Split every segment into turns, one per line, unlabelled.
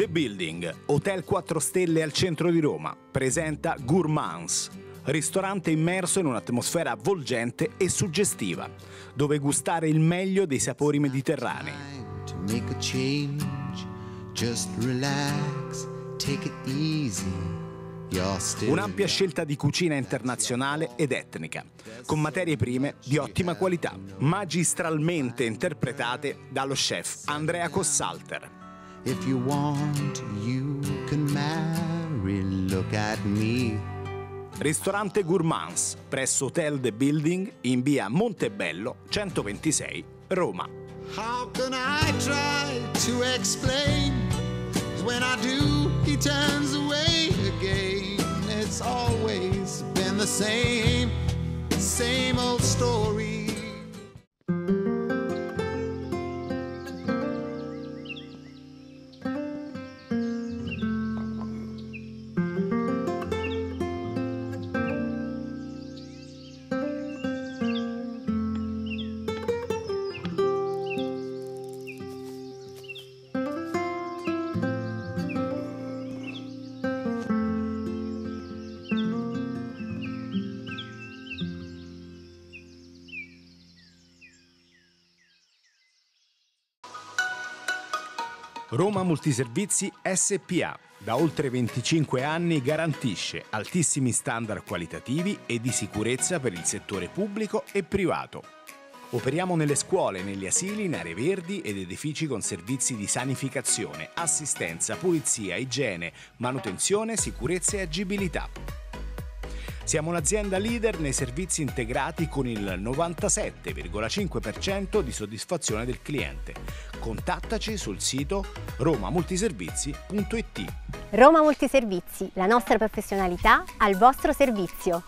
The Building, hotel 4 stelle al centro di Roma, presenta Gourmands, ristorante immerso in un'atmosfera avvolgente e suggestiva, dove gustare il meglio dei sapori mediterranei. Un'ampia scelta di cucina internazionale ed etnica, con materie prime di ottima qualità, magistralmente interpretate dallo chef Andrea Cossalter.
If you want, you can marry.
Look at me. Ristorante Gourmands presso Hotel The Building in via Montebello 126, Roma.
How can I try to explain?
When I do, he turns away again. It's always been the same, same old story.
Roma Multiservizi SPA da oltre 25 anni garantisce altissimi standard qualitativi e di sicurezza per il settore pubblico e privato. Operiamo nelle scuole, negli asili, in aree verdi ed edifici con servizi di sanificazione, assistenza, pulizia, igiene, manutenzione, sicurezza e agibilità. Siamo un'azienda leader nei servizi integrati con il 97,5% di soddisfazione del cliente, Contattaci sul sito romamultiservizi.it.
Roma Multiservizi, la nostra professionalità al vostro servizio.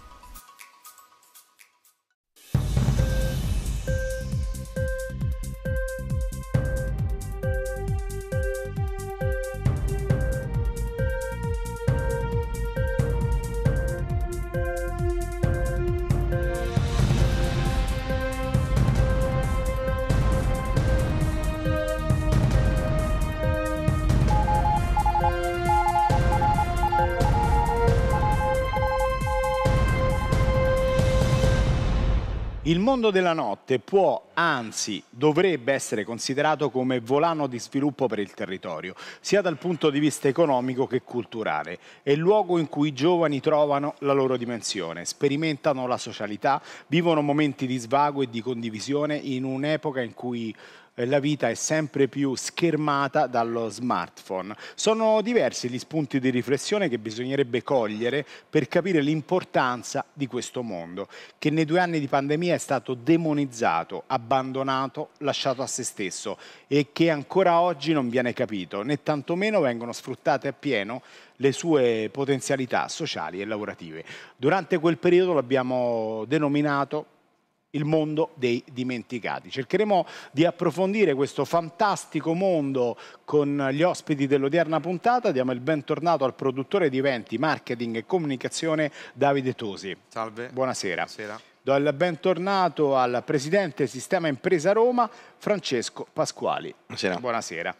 mondo della notte può, anzi dovrebbe essere considerato come volano di sviluppo per il territorio, sia dal punto di vista economico che culturale. È il luogo in cui i giovani trovano la loro dimensione, sperimentano la socialità, vivono momenti di svago e di condivisione in un'epoca in cui eh, la vita è sempre più schermata dallo smartphone. Sono diversi gli spunti di riflessione che bisognerebbe cogliere per capire l'importanza di questo mondo, che nei due anni di pandemia è stato demonizzato, abbandonato, lasciato a se stesso e che ancora oggi non viene capito, né tantomeno vengono sfruttate appieno le sue potenzialità sociali e lavorative. Durante quel periodo l'abbiamo denominato il mondo dei dimenticati. Cercheremo di approfondire questo fantastico mondo con gli ospiti dell'odierna puntata. Diamo il bentornato al produttore di eventi, marketing e comunicazione Davide Tosi. Salve. Buonasera. Buonasera. Do il bentornato al presidente Sistema Impresa Roma, Francesco Pasquali. Buonasera. Buonasera.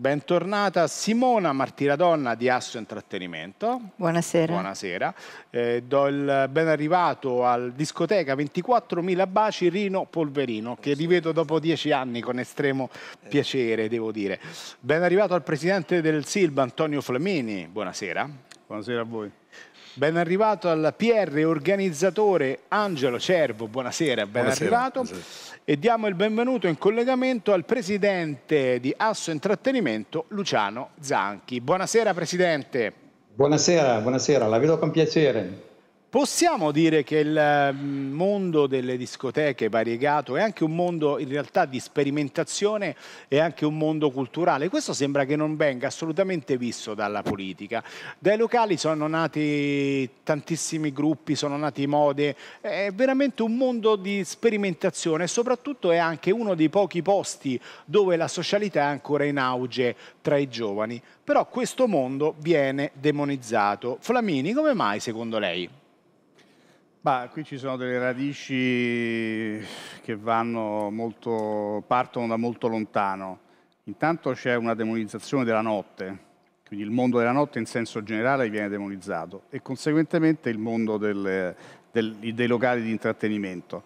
Bentornata Simona Martiradonna di Asso Intrattenimento. Buonasera. Buonasera. Eh, do il ben arrivato al discoteca 24.000 baci Rino Polverino, che rivedo dopo dieci anni con estremo piacere, devo dire. Ben arrivato al presidente del SILB Antonio Flamini. Buonasera. Buonasera a voi. Ben arrivato al PR organizzatore Angelo Cervo, buonasera, ben buonasera, arrivato. Buonasera. E diamo il benvenuto in collegamento al presidente di Asso Intrattenimento, Luciano Zanchi. Buonasera Presidente.
Buonasera, buonasera, la vedo con piacere.
Possiamo dire che il mm, mondo delle discoteche variegato è anche un mondo in realtà di sperimentazione e anche un mondo culturale. Questo sembra che non venga assolutamente visto dalla politica. Dai locali sono nati tantissimi gruppi, sono nati mode, è veramente un mondo di sperimentazione e soprattutto è anche uno dei pochi posti dove la socialità è ancora in auge tra i giovani. Però questo mondo viene demonizzato. Flamini, come mai secondo lei?
Bah, qui ci sono delle radici che molto, partono da molto lontano. Intanto c'è una demonizzazione della notte, quindi il mondo della notte in senso generale viene demonizzato e conseguentemente il mondo del, del, dei locali di intrattenimento.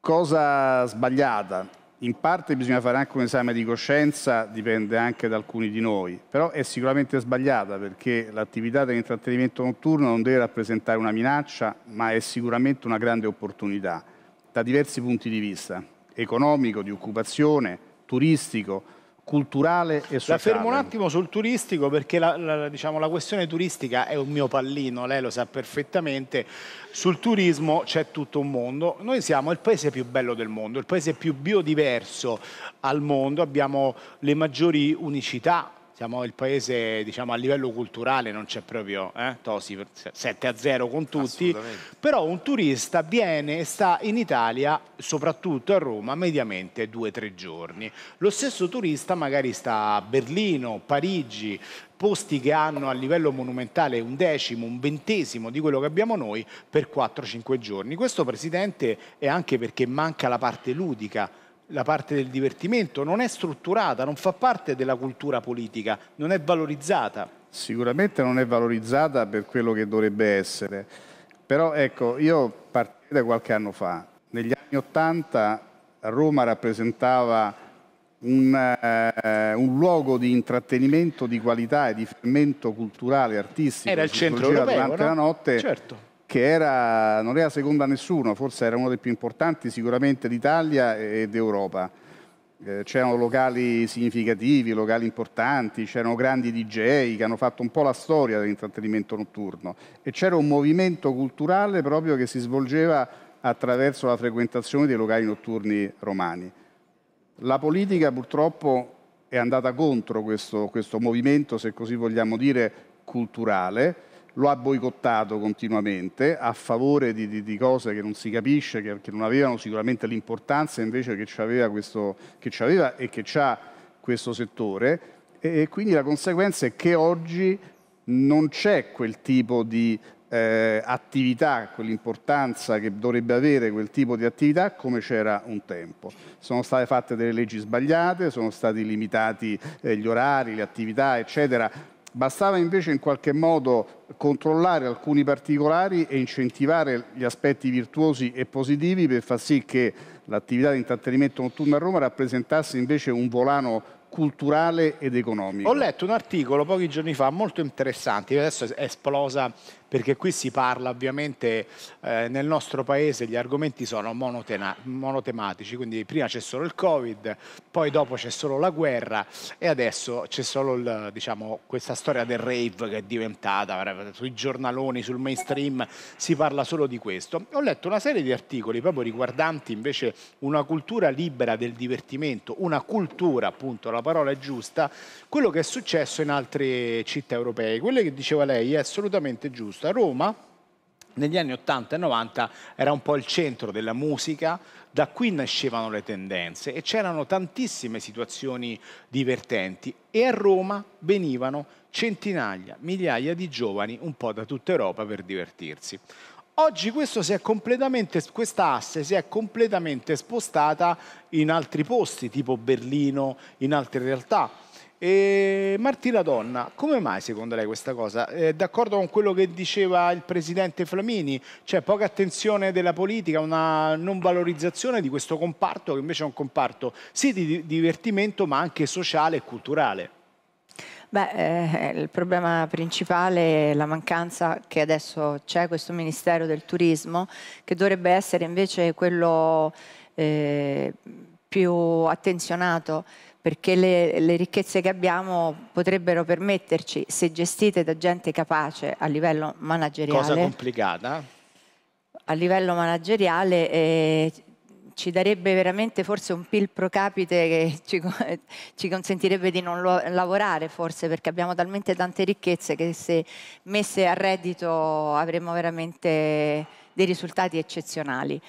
Cosa sbagliata? in parte bisogna fare anche un esame di coscienza, dipende anche da alcuni di noi, però è sicuramente sbagliata perché l'attività dell'intrattenimento notturno non deve rappresentare una minaccia, ma è sicuramente una grande opportunità da diversi punti di vista, economico, di occupazione, turistico, culturale e sociale. La fermo un
attimo sul turistico perché la, la, diciamo, la, questione turistica è un mio pallino, lei lo sa perfettamente, sul turismo c'è tutto un mondo, noi siamo il paese più bello del mondo, il paese più biodiverso al mondo, abbiamo le maggiori unicità siamo il paese diciamo, a livello culturale non c'è proprio eh, Tosi 7 a 0 con tutti però un turista viene e sta in Italia soprattutto a Roma mediamente 2-3 giorni lo stesso turista magari sta a Berlino, Parigi posti che hanno a livello monumentale un decimo, un ventesimo di quello che abbiamo noi per 4-5 giorni questo Presidente è anche perché manca la parte ludica la parte del divertimento, non è strutturata, non fa parte della cultura politica, non è valorizzata.
Sicuramente non è valorizzata per quello che dovrebbe essere, però ecco, io partirei da qualche anno fa, negli anni Ottanta Roma rappresentava un, eh, un, luogo di intrattenimento di qualità e di fermento culturale, artistico, Era il centro europeo, durante no? la notte. Certo che era, non era secondo a nessuno, forse era uno dei più importanti sicuramente d'Italia e d'Europa. Eh, c'erano locali significativi, locali importanti, c'erano grandi DJ che hanno fatto un po' la storia dell'intrattenimento notturno e c'era un movimento culturale proprio che si svolgeva attraverso la frequentazione dei locali notturni romani. La politica purtroppo è andata contro questo, questo movimento, se così vogliamo dire, culturale lo ha boicottato continuamente a favore di, di, di cose che non si capisce, che, che non avevano sicuramente l'importanza invece che aveva, questo, che aveva e che ha questo settore. E, e quindi la conseguenza è che oggi non c'è quel tipo di eh, attività, quell'importanza che dovrebbe avere quel tipo di attività come c'era un tempo. Sono state fatte delle leggi sbagliate, sono stati limitati eh, gli orari, le attività, eccetera Bastava invece in qualche modo controllare alcuni particolari e incentivare gli aspetti virtuosi e positivi per far sì che l'attività di intrattenimento notturno a Roma rappresentasse invece un volano culturale ed
economico. Ho letto un articolo pochi giorni fa molto interessante, adesso è esplosa perché qui si parla ovviamente eh, nel nostro paese gli argomenti sono monotematici, quindi prima c'è solo il Covid, poi dopo c'è solo la guerra e adesso c'è solo il, diciamo, questa storia del rave che è diventata sui giornaloni, sul mainstream, si parla solo di questo. Ho letto una serie di articoli proprio riguardanti invece una cultura libera del divertimento, una cultura, appunto, la parola è giusta, quello che è successo in altre città europee. Quello che diceva lei è assolutamente giusto nascosto a Roma, negli anni 80 e 90 era un po' il centro della musica, da qui nascevano le tendenze e c'erano tantissime situazioni divertenti e a Roma venivano centinaia, migliaia di giovani un po' da tutta Europa per divertirsi. Oggi questa asse si è completamente spostata in altri posti, tipo Berlino, in altre realtà e Martina Donna, come mai secondo lei questa cosa? Eh, D'accordo con quello che diceva il presidente Flamini, c'è cioè, poca attenzione della politica, una non valorizzazione di questo comparto che invece è un comparto sì di divertimento ma anche sociale e culturale.
Beh, eh, il problema principale è la mancanza che adesso c'è questo Ministero del Turismo, che dovrebbe essere invece quello eh, più attenzionato perché le, le, ricchezze che abbiamo potrebbero permetterci, se gestite da gente capace a livello manageriale... Cosa
complicata.
A livello manageriale eh, ci darebbe veramente forse un PIL pro capite che ci, ci consentirebbe di non lavorare forse perché abbiamo talmente tante ricchezze che se messe a reddito avremmo veramente dei risultati eccezionali.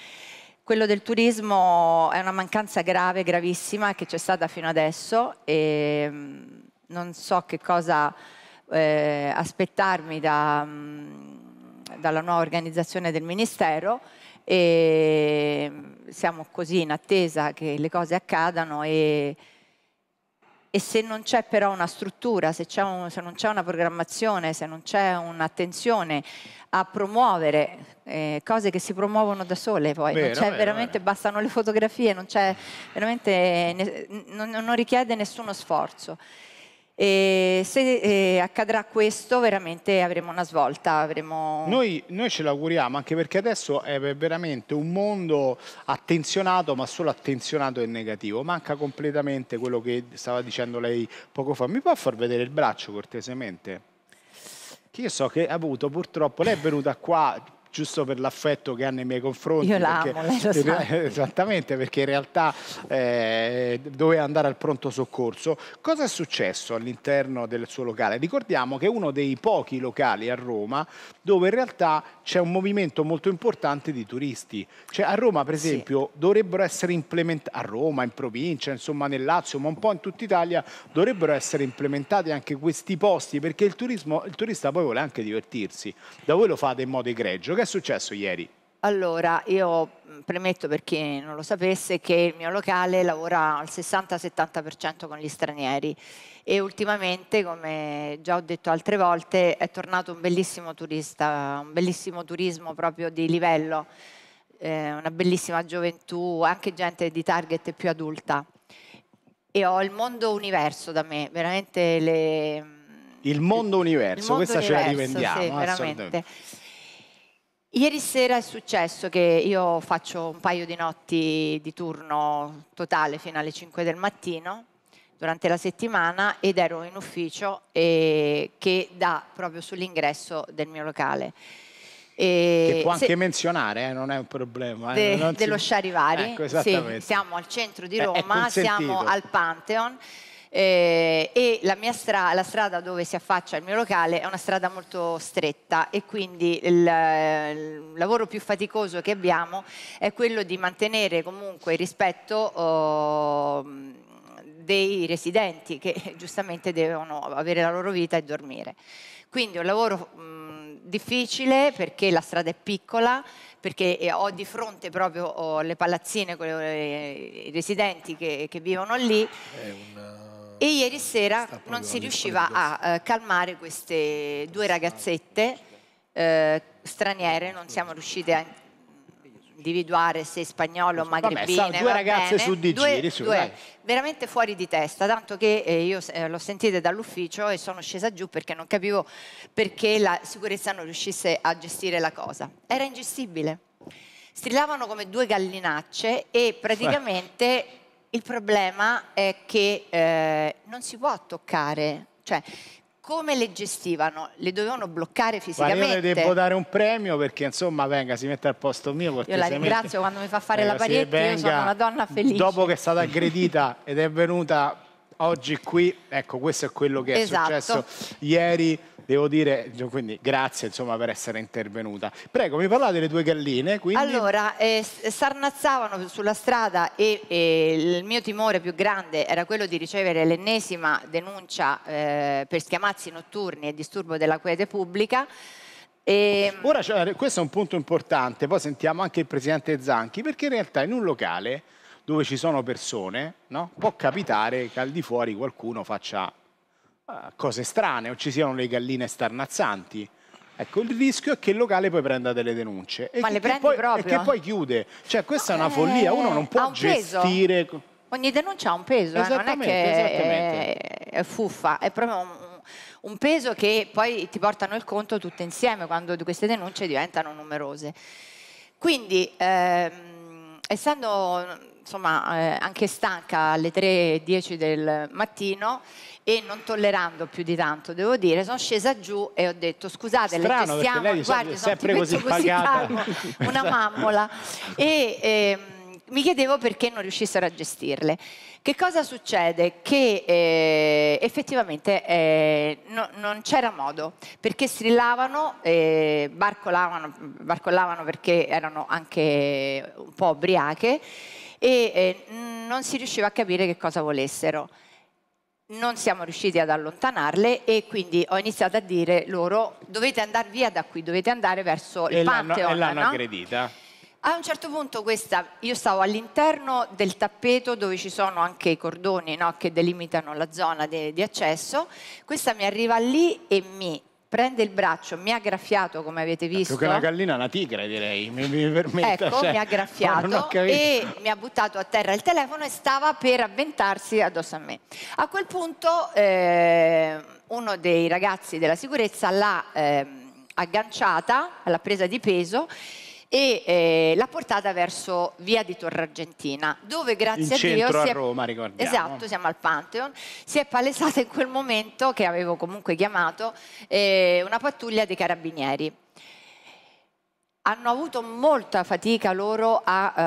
Quello del turismo è una mancanza grave, gravissima, che c'è stata fino adesso e mm, non so che cosa eh, aspettarmi da, mm, dalla nuova organizzazione del Ministero e mm, siamo così in attesa che le cose accadano e e se non c'è però una struttura, se, un, se non c'è una programmazione, se non c'è un'attenzione a promuovere eh, cose che si promuovono da sole poi, beh, non beh, veramente, beh. bastano le fotografie, non, non, non richiede nessuno sforzo. E se eh, accadrà questo, veramente avremo una svolta. Avremo...
Noi, noi, ce l'auguriamo, anche perché adesso è veramente un mondo attenzionato, ma solo attenzionato e negativo. Manca completamente quello che stava dicendo lei poco fa. Mi può far vedere il braccio cortesemente? Che io so che ha avuto purtroppo, lei è venuta qua giusto per l'affetto che ha nei miei confronti. Io l'amo, perché, lei lo Esattamente, perché in realtà eh, doveva andare al pronto soccorso. Cosa è successo all'interno del suo locale? Ricordiamo che è uno dei pochi locali a Roma dove in realtà c'è un movimento molto importante di turisti. Cioè a Roma, per esempio, sì. dovrebbero essere implementati, a Roma, in provincia, insomma nel Lazio, ma un po' in tutta Italia, dovrebbero essere implementati anche questi posti, perché il, turismo, il turista poi vuole anche divertirsi. Da voi lo fate in modo egregio che è successo ieri?
Allora, io premetto per chi non lo sapesse che il mio locale lavora al 60-70% con gli stranieri e ultimamente, come già ho detto altre volte, è tornato un bellissimo turista, un bellissimo turismo proprio di livello, eh, una bellissima gioventù, anche gente di target più adulta. E ho il mondo universo da me, veramente le... Il mondo universo, il mondo questa universo, ce la rivendiamo. Sì, veramente. Ieri sera è successo che io faccio un paio di notti di turno totale fino alle 5 del mattino durante la settimana ed ero in ufficio eh, che dà proprio sull'ingresso del mio locale.
E che può anche se, menzionare, eh, non è un problema. Eh, de, dello si... Charivari, ecco, sì,
siamo al centro di Roma, siamo al Pantheon eh, e la, mia stra la strada dove si affaccia il mio locale è una strada molto stretta e quindi il, il lavoro più faticoso che abbiamo è quello di mantenere comunque il rispetto oh, dei residenti che giustamente devono avere la loro vita e dormire. Quindi è un lavoro mh, difficile perché la strada è piccola, perché eh, ho di fronte proprio oh, le palazzine, eh, i residenti che, che vivono lì. È una e ieri sera non si riusciva a eh, calmare queste due ragazzette eh, straniere, non siamo riuscite a individuare se spagnolo o magrebine. Vabbè, due ragazze bene. su di due, giri, su, due, veramente fuori di testa, tanto che eh, io eh, l'ho sentita dall'ufficio e sono scesa giù perché non capivo perché la sicurezza non riuscisse a gestire la cosa. Era ingestibile. Strillavano come due gallinacce e praticamente... Il problema è che eh, non si può toccare, cioè come le gestivano? Le dovevano bloccare fisicamente? Guarda, io le devo dare
un premio perché insomma venga, si mette al posto mio. Io la ringrazio
quando mi fa fare venga, eh, la parietti, io sono una donna felice.
Dopo che è stata aggredita ed è venuta oggi qui, ecco questo è quello che esatto. è successo ieri devo dire, quindi grazie insomma, per essere intervenuta. Prego, mi parlate delle due galline? Quindi...
Allora, eh, sarnazzavano sulla strada e, e, il mio timore più grande era quello di ricevere l'ennesima denuncia eh, per schiamazzi notturni e disturbo della quiete pubblica. E... Ehm,
Ora, cioè, questo è un punto importante, poi sentiamo anche il presidente Zanchi, perché in realtà in un locale dove ci sono persone, no? può capitare che al di fuori qualcuno faccia cose strane o ci siano le galline starnazzanti. Ecco, il rischio è che il locale poi prenda delle denunce. E Ma che, le prendi poi, proprio? E che poi chiude. Cioè, questa no, è una eh, follia, uno non può gestire...
Ogni denuncia ha un peso, eh? non è che è, è fuffa, è proprio un, un peso che poi ti portano il conto tutte insieme quando queste denunce diventano numerose. Quindi, ehm, essendo insomma, eh, anche stanca alle 3.10 del mattino e non tollerando più di tanto, devo dire, sono scesa giù e ho detto scusate, Strano, le gestiamo, lei guardi, sempre così, così calmo, una mammola. E eh, mi chiedevo perché non riuscissero a gestirle. Che cosa succede? Che eh, effettivamente eh, no, non c'era modo, perché strillavano, eh, barcolavano, barcolavano perché erano anche un po' ubriache e eh, non si riusciva a capire che cosa volessero. Non siamo riusciti ad allontanarle e quindi ho iniziato a dire loro dovete andare via da qui, dovete andare verso il e Pantheon. E l'hanno no? aggredita? A un certo punto questa, io stavo all'interno del tappeto dove ci sono anche i cordoni no, che delimitano la zona di, di accesso, questa mi arriva lì e mi prende il braccio, mi ha graffiato come avete visto. Più che una
gallina, una tigre direi, mi, mi permetta. Ecco, cioè, mi ha graffiato e
mi ha buttato a terra il telefono e stava per avventarsi addosso a me. A quel punto eh, uno dei ragazzi della sicurezza l'ha eh, agganciata l'ha presa di peso e eh, l'ha portata verso via di Torrargentina, dove grazie in a Dio... Si è, a Roma, ricordiamo. Esatto, siamo al Pantheon. Si è palesata in quel momento, che avevo comunque chiamato, eh, una pattuglia dei carabinieri. Hanno avuto molta fatica loro a, eh,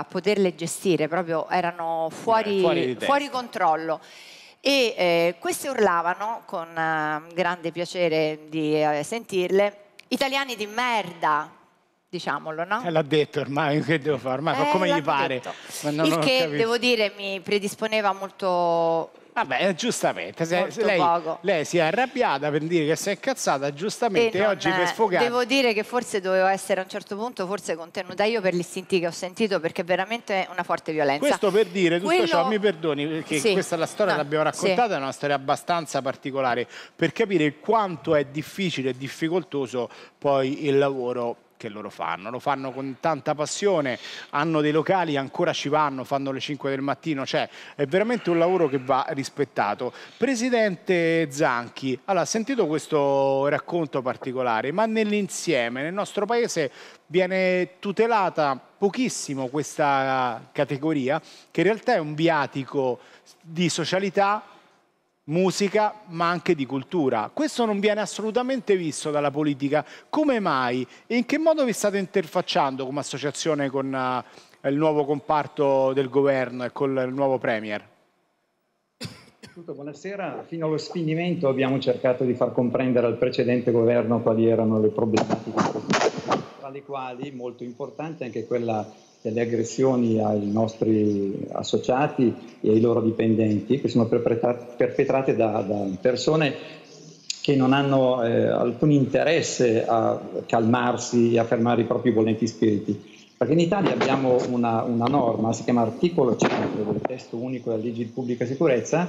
a poterle gestire, proprio erano fuori, fuori, fuori controllo e eh, queste urlavano con eh, grande piacere di eh, sentirle italiani di merda diciamolo, no? Eh, l'ha
detto ormai, che devo fare ormai, eh, come gli pare. Il che, devo
dire, mi predisponeva molto... Vabbè,
giustamente, se, lei, lei si è arrabbiata per dire che si è incazzata, giustamente, e, e oggi per eh, sfogare... Devo
dire che forse dovevo essere a un certo punto forse contenuta io per gli istinti che ho sentito, perché veramente una forte violenza. Questo
per dire, tutto Quello... ciò, mi perdoni, perché sì. questa è la storia no, l'abbiamo raccontata, sì. è una storia abbastanza particolare, per capire quanto è difficile e difficoltoso poi il lavoro che loro fanno, lo fanno con tanta passione, hanno dei locali, ancora ci vanno, fanno le 5 del mattino, cioè è veramente un lavoro che va rispettato. Presidente Zanchi, allora sentito questo racconto particolare, ma nell'insieme, nel nostro paese viene tutelata pochissimo questa categoria che in realtà è un viatico di socialità musica ma anche di cultura. Questo non viene assolutamente visto dalla politica. Come mai? E in che modo vi state interfacciando come associazione con uh, il nuovo comparto del governo e con il nuovo Premier?
Buonasera, fino allo spinimento abbiamo cercato di far comprendere al precedente governo quali erano le problematiche, tra le quali molto importante anche quella delle aggressioni ai nostri associati e ai loro dipendenti che sono perpetrate da, da persone che non hanno eh, alcun interesse a calmarsi e a fermare i propri volenti spiriti. Perché in Italia abbiamo una, una norma, si chiama articolo 5 del testo unico della legge di pubblica sicurezza,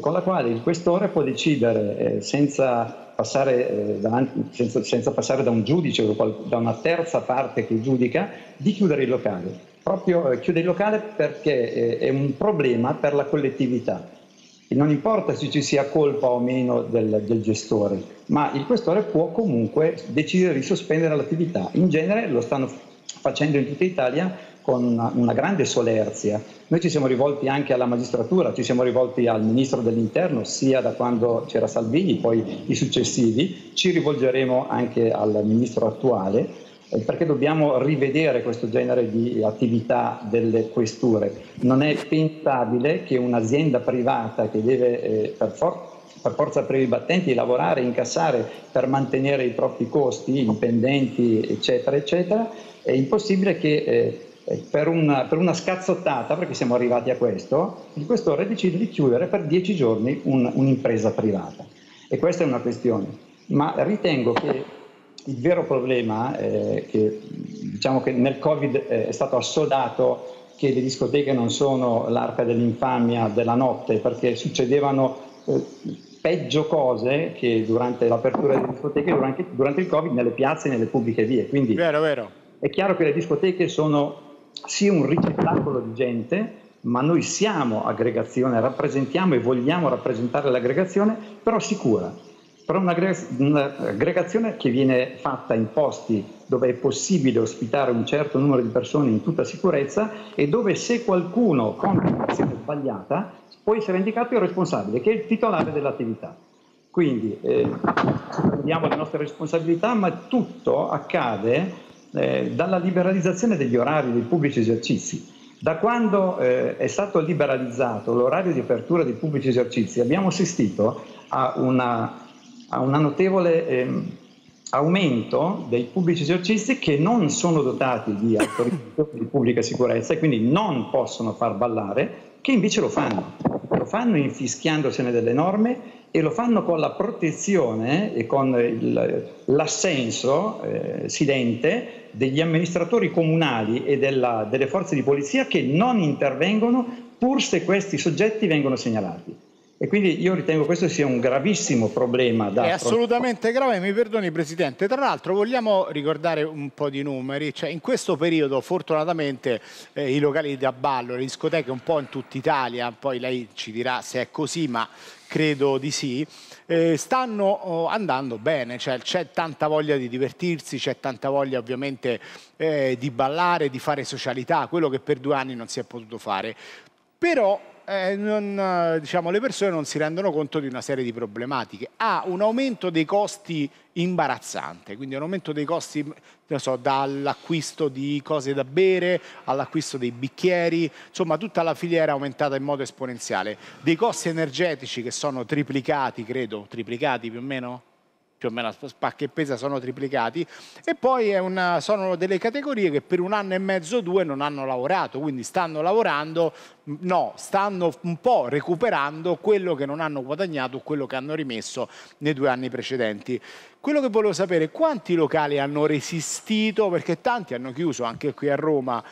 con la quale il questore può decidere eh, senza Passare, eh, davanti, senza, senza, passare da un giudice o da una terza parte che giudica, di chiudere il locale. Proprio eh, chiude il locale perché eh, è un problema per la collettività. E non importa se ci sia colpa o meno del, del gestore, ma il questore può comunque decidere di sospendere l'attività. In genere lo stanno facendo facendo in tutta Italia con una grande solerzia. Noi ci siamo rivolti anche alla magistratura, ci siamo rivolti al ministro dell'interno, sia da quando c'era Salvini, poi i successivi, ci rivolgeremo anche al ministro attuale eh, perché dobbiamo rivedere questo genere di attività delle questure. Non è pensabile che un'azienda privata che deve eh, per forza per forza per i battenti lavorare, incassare per mantenere i propri costi, i dipendenti, eccetera, eccetera, è impossibile che eh, eh, per, una, per, una, scazzottata, perché siamo arrivati a questo, il questore decide di chiudere per dieci giorni un, un'impresa privata. E questa è una questione. Ma ritengo che il vero problema, eh, che diciamo che nel Covid eh, è stato assodato che le discoteche non sono l'arca dell'infamia della notte, perché succedevano... Eh, peggio cose che durante l'apertura delle discoteche, durante, durante, il Covid, nelle piazze e nelle pubbliche vie. Quindi vero, vero. È chiaro che le discoteche sono sì un ricettacolo di gente, ma noi siamo aggregazione, rappresentiamo e vogliamo rappresentare l'aggregazione, però sicura. Però un'aggregazione che viene fatta in posti dove è possibile ospitare un certo numero di persone in tutta sicurezza e dove se qualcuno compie un'azione sbagliata può essere indicato il responsabile, che è il titolare dell'attività. Quindi eh, prendiamo le nostre responsabilità, ma tutto accade eh, dalla liberalizzazione degli orari dei pubblici esercizi. Da quando eh, è stato liberalizzato l'orario di apertura dei pubblici esercizi abbiamo assistito a un notevole eh, aumento dei pubblici esercizi che non sono dotati di autorizzazione di pubblica sicurezza e quindi non possono far ballare, che invece lo fanno. Lo fanno infischiandosene delle norme e lo fanno con la protezione e con il, l'assenso eh, silente degli amministratori comunali e della, delle forze di polizia che non intervengono pur se questi soggetti vengono segnalati. E quindi io ritengo questo sia un gravissimo problema. Da È
assolutamente grave, mi perdoni Presidente. Tra l'altro vogliamo ricordare un po' di numeri. Cioè, in questo periodo fortunatamente eh, i locali da ballo, le discoteche un po' in tutta Italia, poi lei ci dirà se è così, ma credo di sì, eh, stanno eh, andando bene, cioè c'è tanta voglia di divertirsi, c'è tanta voglia ovviamente eh, di ballare, di fare socialità, quello che per due anni non si è potuto fare. Però eh, non, diciamo, le persone non si rendono conto di una serie di problematiche. Ha un aumento dei costi imbarazzante, quindi un aumento dei costi so, dall'acquisto di cose da bere all'acquisto dei bicchieri, insomma tutta la filiera è aumentata in modo esponenziale. Dei costi energetici che sono triplicati, credo, triplicati più o meno? più o meno spacca e pesa sono triplicati e poi una, sono delle categorie che per un anno e mezzo due non hanno lavorato quindi stanno lavorando no stanno un po' recuperando quello che non hanno guadagnato quello che hanno rimesso nei due anni precedenti quello che volevo sapere quanti locali hanno resistito perché tanti hanno chiuso anche qui a Roma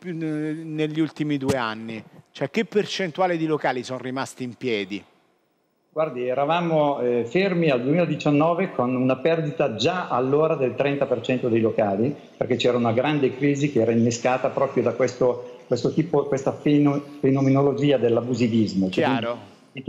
negli ultimi due anni cioè che
percentuale di locali sono rimasti in piedi Guardi, eravamo eh, fermi al 2019 con una perdita già allora del 30% dei locali, perché c'era una grande crisi che era innescata proprio da questo, questo tipo, questa fenomenologia dell'abusivismo. Cioè Chiaro. Cioè,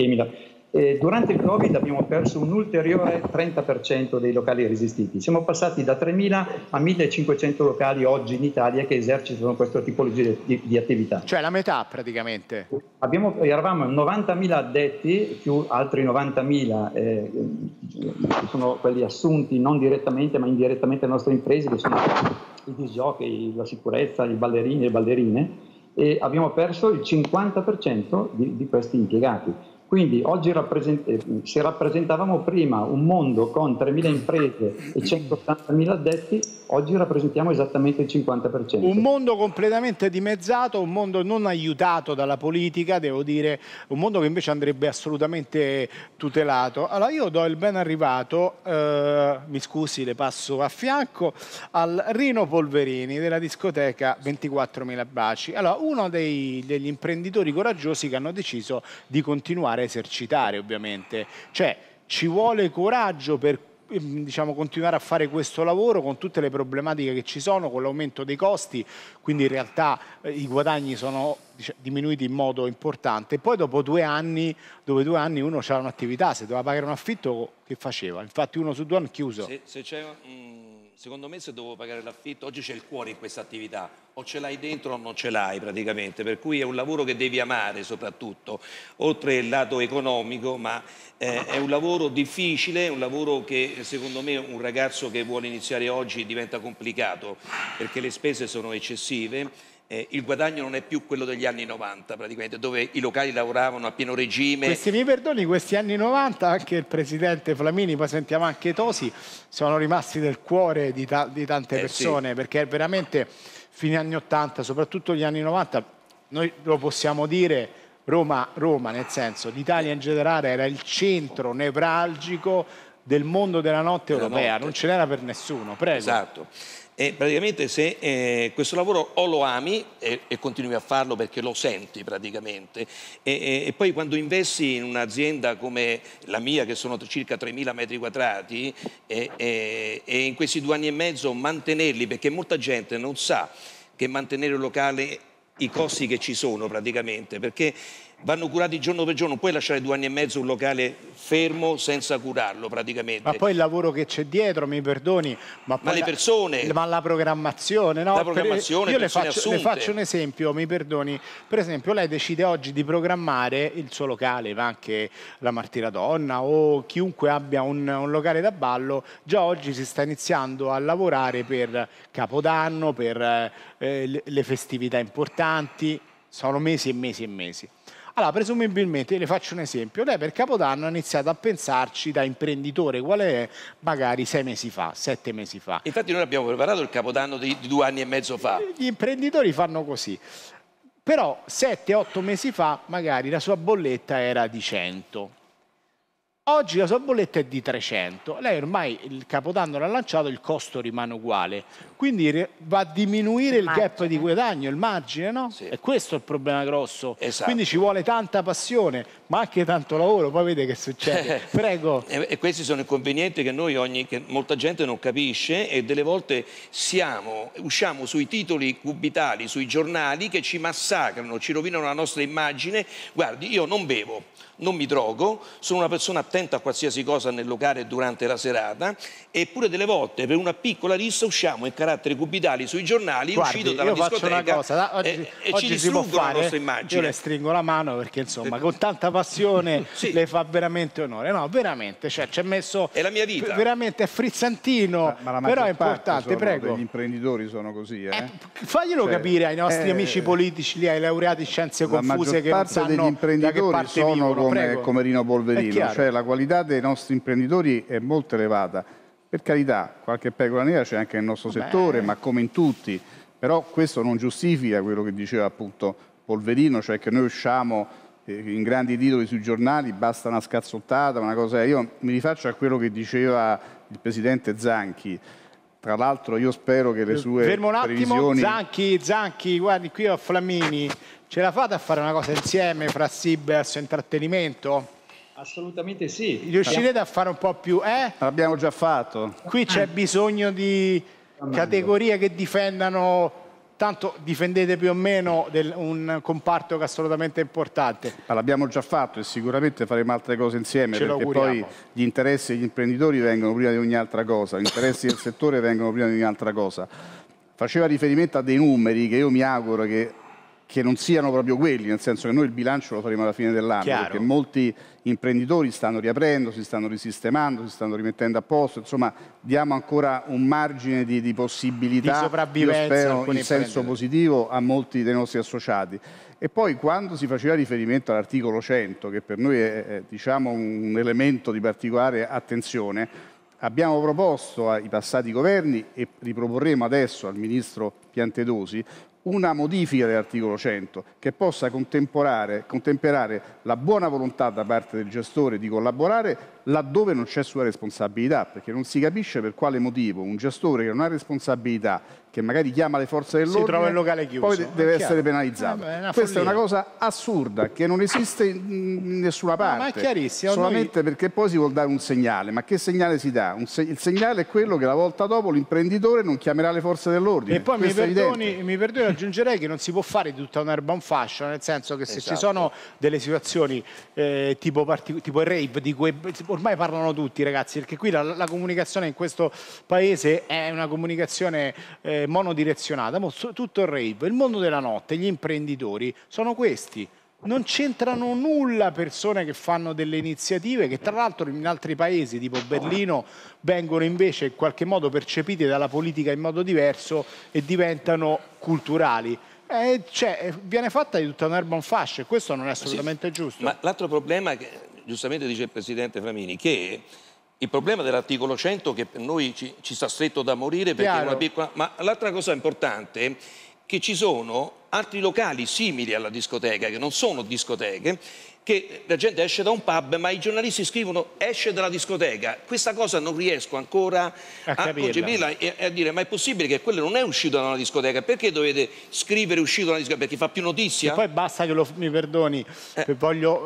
eh, durante il Covid abbiamo perso un ulteriore 30% dei locali resistiti. Siamo passati da 3.000 a 1.500 locali oggi in Italia che esercitano questa tipologia di, di attività. Cioè la metà praticamente. Abbiamo, eravamo 90.000 addetti più altri 90.000 eh, sono quelli assunti non direttamente ma indirettamente alle nostre imprese che sono i disjockey, la sicurezza, i ballerini e le ballerine e abbiamo perso il 50% di, di questi impiegati quindi oggi rappresent- eh, se rappresentavamo prima un mondo con 3.000 imprese e 180.000 addetti, oggi rappresentiamo esattamente il 50%. Un mondo completamente dimezzato, un mondo non
aiutato dalla politica, devo dire, un mondo che invece andrebbe assolutamente tutelato. Allora io do il ben arrivato, eh, mi scusi, le passo a fianco, al Rino Polverini della discoteca 24.000 Baci. Allora, uno dei, degli imprenditori coraggiosi che hanno deciso di continuare esercitare ovviamente, cioè ci vuole coraggio per ehm, diciamo, continuare a fare questo lavoro con tutte le problematiche che ci sono, con l'aumento dei costi, quindi in realtà eh, i guadagni sono diciamo, diminuiti in modo importante. Poi dopo due anni, dove due anni uno c'era un'attività, se doveva pagare un affitto che faceva? Infatti uno su due hanno chiuso. Se,
se c'è un Secondo me se dovevo pagare l'affitto, oggi c'è il cuore in questa attività, o ce l'hai dentro o non ce l'hai praticamente, per cui è un lavoro che devi amare soprattutto, oltre il lato economico, ma eh, è un lavoro difficile, un lavoro che secondo me un ragazzo che vuole iniziare oggi diventa complicato perché le spese sono eccessive eh, il guadagno non è più quello degli anni 90 praticamente, dove i locali lavoravano a pieno regime. Questi,
mi perdoni, questi anni 90 anche il presidente Flamini, poi sentiamo anche Tosi, sono rimasti del cuore di, ta di tante eh, persone sì. perché veramente fine anni 80, soprattutto gli anni 90, noi lo possiamo dire, Roma, Roma nel senso, l'Italia in generale era il centro nevralgico del mondo della notte europea, notte. non ce n'era per nessuno. Prego. Esatto.
E praticamente se eh, questo lavoro o lo ami e, e, continui a farlo perché lo senti praticamente e, e, e, poi quando investi in un'azienda come la mia che sono circa 3.000 metri quadrati e in questi due anni e mezzo mantenerli perché molta gente non sa che mantenere un locale i costi che ci sono praticamente perché vanno curati giorno per giorno, non puoi lasciare due anni e mezzo un locale fermo senza curarlo praticamente. Ma poi il
lavoro che c'è dietro, mi perdoni, ma, ma le
persone... La,
ma la programmazione, no? La programmazione, Io le faccio, le faccio, un esempio, mi perdoni, per esempio lei decide oggi di programmare il suo locale, ma anche la Martina Donna o chiunque abbia un, un locale da ballo, già oggi si sta iniziando a lavorare per Capodanno, per eh, le festività importanti, sono mesi e mesi e mesi. Allora, presumibilmente, le faccio un esempio, lei per Capodanno ha iniziato a pensarci da imprenditore, qual è magari sei mesi fa, sette mesi fa.
Infatti noi abbiamo preparato il Capodanno di, di due anni e mezzo fa. Eh, gli
imprenditori fanno così. Però sette, otto mesi fa magari la sua bolletta era di 100 Oggi la sua bolletta è di 300, lei ormai il capodanno l'ha lanciato, il costo rimane uguale, quindi va a diminuire il, il gap di guadagno, il margine, no? Sì. E questo è il problema
grosso, esatto. quindi
ci vuole tanta passione, ma anche tanto lavoro, poi vede che succede.
Prego. e, e, questi sono inconvenienti che noi ogni, che molta gente non capisce e delle volte siamo, usciamo sui titoli cubitali, sui giornali che ci massacrano, ci rovinano la nostra immagine. Guardi, io non bevo, non mi drogo, sono una persona attenta a qualsiasi cosa nel locale durante la serata, eppure delle volte per una piccola rissa usciamo in carattere cubitali sui giornali, Guardi, uscito dalla discoteca cosa, da, oggi,
e, oggi e ci distruggono fare, la nostra
immagine. Io le
stringo la mano perché insomma con tanta passione passione sì. le fa veramente onore. No, veramente, cioè, ci ha messo... È la mia vita. Veramente è frizzantino, ma, ma però è importante, prego.
Gli imprenditori sono così, eh? eh
faglielo cioè, capire ai nostri eh, amici politici, lì, ai laureati in scienze confuse che non sanno degli imprenditori sono vivono, come, come, Rino Polverino, cioè la qualità dei
nostri imprenditori è molto elevata. Per carità, qualche pecola nera c'è anche nel nostro Vabbè. settore, ma come in tutti. Però questo non giustifica quello che diceva appunto Polverino, cioè che noi usciamo eh, in grandi titoli sui giornali, basta una scazzottata, una cosa... Io mi rifaccio a quello che diceva il presidente Zanchi, tra l'altro io spero che le eh, sue Fermo un attimo, previsioni...
Zanchi, Zanchi, guardi, qui ho Flamini. Ce la fate a fare una cosa insieme fra Sibers e intrattenimento?
Assolutamente sì. Riuscirete
a fare un po' più, eh? L'abbiamo già fatto. Qui c'è ah. bisogno di categorie che difendano tanto difendete più o meno del, un comparto che è assolutamente importante.
Ma l'abbiamo già fatto e sicuramente faremo altre cose insieme, Ce perché poi gli interessi degli imprenditori vengono prima di ogni altra cosa, gli interessi del settore vengono prima di ogni altra cosa. Faceva riferimento a dei numeri che io mi auguro che che non siano proprio quelli, nel senso che noi il bilancio lo faremo alla fine dell'anno, Chiaro. perché molti imprenditori stanno riaprendo, si stanno risistemando, si stanno rimettendo a posto, insomma diamo ancora un margine di, di possibilità, di sopravvivenza, spero, in senso positivo a molti dei nostri associati. E poi quando si faceva riferimento all'articolo 100, che per noi è, è diciamo, un elemento di particolare attenzione, abbiamo proposto ai passati governi e riproporremo adesso al Ministro Piantedosi una modifica dell'articolo 100 che possa contemperare la buona volontà da parte del gestore di collaborare laddove non c'è sua responsabilità, perché non si capisce per quale motivo un gestore che non ha responsabilità, che magari chiama le forze dell'ordine, poi deve essere penalizzato. Eh, è Questa è una cosa assurda che non esiste in nessuna parte, ma è chiarissimo, solamente noi... perché poi si vuol dare un segnale. Ma che segnale si dà? Se... il segnale è quello che la volta dopo l'imprenditore non chiamerà le forze dell'ordine. E poi mi perdoni,
mi perdoni, aggiungerei che non si può fare tutta un'erba un fascio, nel senso che se esatto. ci sono delle situazioni eh, tipo, partic- tipo rave di cui ormai parlano tutti ragazzi, perché qui la, la comunicazione in questo paese è una comunicazione eh, monodirezionata, tutto il rave, il mondo della notte, gli imprenditori sono questi, non c'entrano nulla persone che fanno delle iniziative che tra l'altro in altri paesi tipo Berlino vengono invece in qualche modo percepite dalla politica in modo diverso e diventano culturali. Eh, cioè, eh, viene fatta di tutta un'erba un fascio e questo non è assolutamente sì, giusto.
Ma l'altro problema che giustamente dice il Presidente Framini, che il problema dell'articolo 100 che per noi ci, ci sta stretto da morire perché Chiaro. è una piccola... Ma l'altra cosa importante che ci sono altri locali simili alla discoteca, che non sono discoteche, che la gente esce da un pub, ma i giornalisti scrivono esce dalla discoteca. Questa cosa non riesco ancora a, a concepirla e a dire ma è possibile che quello non è uscito da una discoteca? Perché dovete scrivere uscito da una discoteca? Perché fa più notizia? E poi basta che
lo, mi perdoni, eh. voglio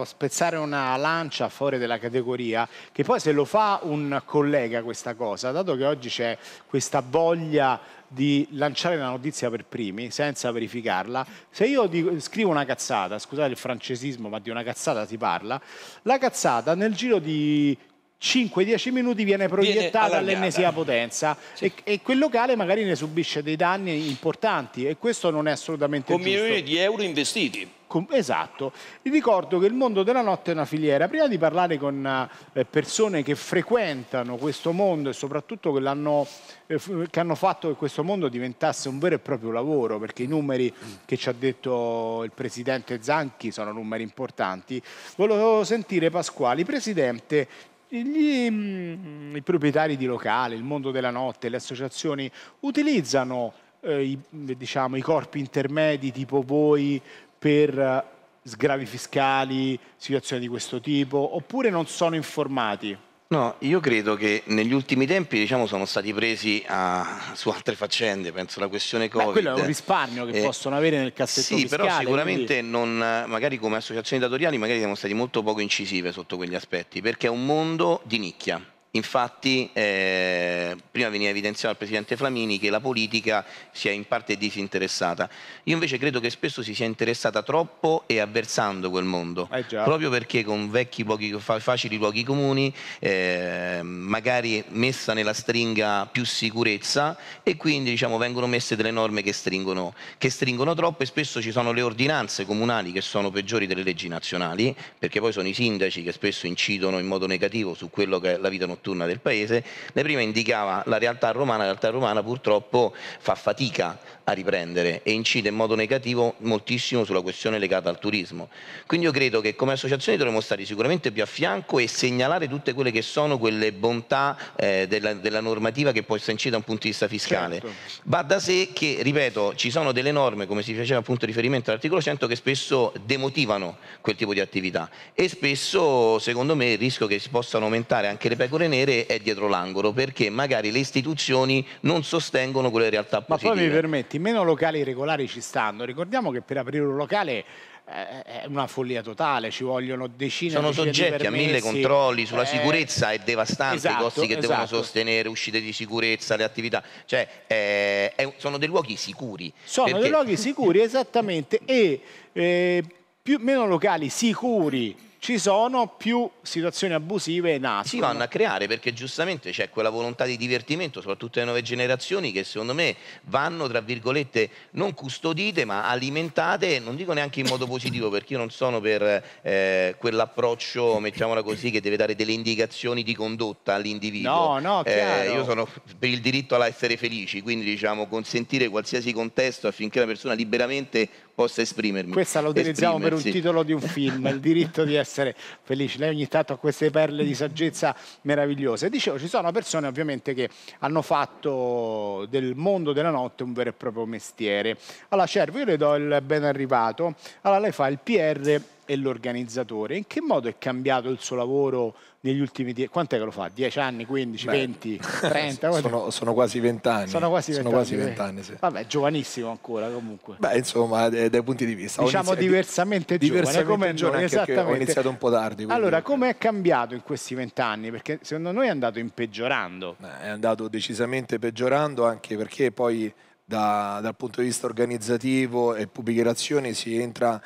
uh, spezzare una lancia fuori dalla categoria, che poi se lo fa un collega questa cosa, dato che oggi c'è questa voglia di lanciare la notizia per primi senza verificarla, se io dico, scrivo una cazzata, scusate il francesismo, ma di una cazzata si parla, la cazzata nel giro di 5-10 minuti viene proiettata all'ennesima potenza sì. e, e, quel locale magari ne subisce dei danni importanti e questo non è assolutamente Con giusto. Con milioni
di euro investiti.
Esatto, vi ricordo che il mondo della notte è una filiera. Prima di parlare con eh, persone che frequentano questo mondo e soprattutto che, hanno, eh, che hanno fatto che questo mondo diventasse un vero e proprio lavoro, perché i numeri che ci ha detto il presidente Zanchi sono numeri importanti, volevo sentire Pasquali, presidente gli, mm, i proprietari di locale, il mondo della notte, le associazioni utilizzano eh, i, diciamo, i corpi intermedi tipo voi per eh, sgravi fiscali, situazioni di questo tipo, oppure non sono informati?
No, io credo che negli ultimi tempi diciamo, sono stati presi a, ah, su altre faccende, penso alla questione Covid. Ma quello è un
risparmio che eh, possono avere nel cassetto sì, fiscale. Sì, però sicuramente
quindi... non, magari come associazioni datoriali magari siamo stati molto poco incisive sotto quegli aspetti, perché è un mondo di nicchia Infatti, eh, prima veniva evidenziato al Presidente Flamini che la politica si è in parte disinteressata. Io invece credo che spesso si sia interessata troppo e avversando quel mondo, eh proprio perché con vecchi pochi, facili luoghi comuni, eh, magari messa nella stringa più sicurezza e quindi diciamo, vengono messe delle norme che stringono, che stringono troppo e spesso ci sono le ordinanze comunali che sono peggiori delle leggi nazionali, perché poi sono i sindaci che spesso incidono in modo negativo su quello che è la vita notturna notturna del paese, la prima indicava la realtà romana, la realtà romana purtroppo fa fatica a riprendere e incide in modo negativo moltissimo sulla questione legata al turismo. Quindi io credo che come associazione dovremmo stare sicuramente più a fianco e segnalare tutte quelle che sono quelle bontà eh, della, della, normativa che può essere incida da un punto di vista fiscale. Certo. Va da sé che, ripeto, ci sono delle norme, come si faceva appunto riferimento all'articolo 100, che spesso demotivano quel tipo di attività e spesso, secondo me, il rischio che si possano aumentare anche le pecore nere è dietro l'angolo perché magari le istituzioni non sostengono quelle realtà positive. Ma poi mi
permetti, quanti meno locali regolari ci stanno, ricordiamo che per aprire un locale eh, è una follia totale, ci vogliono decine Sono decine soggetti a mille controlli sulla eh... sicurezza,
è devastante esatto, i costi che esatto. devono sostenere, uscite di sicurezza, le attività, cioè eh, è, sono dei luoghi sicuri. Sono perché... dei
luoghi sicuri, esattamente, e eh, più, meno locali sicuri ci sono più situazioni abusive
nate. Si vanno a creare perché giustamente c'è quella volontà di divertimento, soprattutto le nuove generazioni, che secondo me vanno, tra virgolette, non custodite ma alimentate, non dico neanche in modo positivo perché io non sono per eh, quell'approccio, mettiamola così, che deve dare delle indicazioni di condotta all'individuo. No, no, eh, io sono per il diritto all'essere felici, quindi diciamo consentire qualsiasi contesto affinché la persona liberamente possa esprimermi. Questa la utilizziamo per un titolo
di un film, il diritto di essere felici. Lei ogni tanto ha queste perle di saggezza meravigliose. Dicevo, ci sono persone ovviamente che hanno fatto del mondo della notte un vero e proprio mestiere. Allora, Cervo, io le do il ben arrivato. Allora, lei fa il PR e l'organizzatore. In che modo è cambiato il suo lavoro negli ultimi dieci quant'è che lo fa? 10 anni, 15, Beh, 20, 30? sono, sono, quasi vent'anni. Sono quasi vent'anni, sono Quasi 20 sì.
Vabbè, giovanissimo ancora comunque. Beh, insomma, dai, dai punti di vista. Diciamo iniziato,
diversamente, diversamente giovane, giovane esattamente. ho iniziato un po' tardi. Quindi... Allora, come è cambiato in questi vent'anni? Perché secondo noi è andato in peggiorando. Eh, è andato decisamente peggiorando anche perché
poi da, dal punto di vista organizzativo e pubblicazioni si entra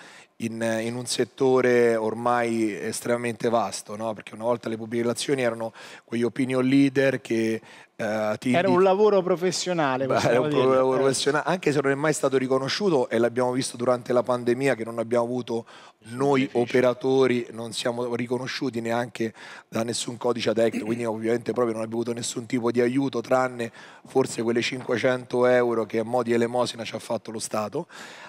in, in, un settore ormai estremamente vasto, no? perché una volta le pubblicazioni erano quegli opinion leader che Uh, ti, era un lavoro professionale. Beh, era un dire. lavoro professionale, anche se non è mai stato riconosciuto e l'abbiamo visto durante la pandemia che non abbiamo avuto noi operatori, non siamo riconosciuti neanche da nessun codice ad act, quindi ovviamente proprio non abbiamo avuto nessun tipo di aiuto tranne forse quelle 500 euro che a mo' di elemosina ci ha fatto lo Stato,